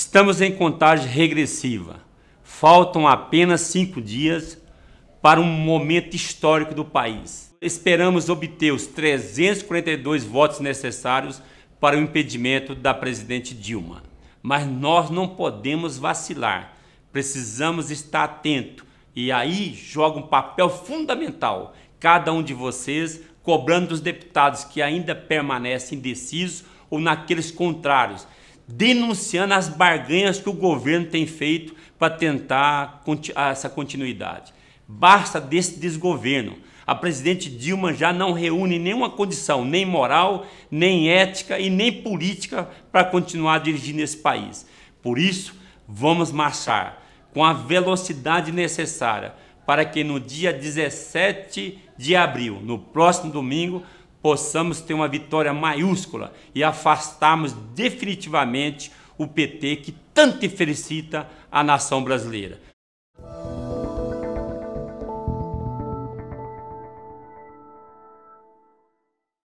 Estamos em contagem regressiva. Faltam apenas cinco dias para um momento histórico do país. Esperamos obter os 342 votos necessários para o impedimento da presidente Dilma. Mas nós não podemos vacilar. Precisamos estar atento. E aí joga um papel fundamental cada um de vocês cobrando dos deputados que ainda permanecem indecisos ou naqueles contrários denunciando as barganhas que o governo tem feito para tentar ah, essa continuidade. Basta desse desgoverno. A presidente Dilma já não reúne nenhuma condição, nem moral, nem ética e nem política para continuar dirigindo esse país. Por isso, vamos marchar com a velocidade necessária para que no dia 17 de abril, no próximo domingo, possamos ter uma vitória maiúscula e afastarmos definitivamente o PT que tanto felicita a nação brasileira.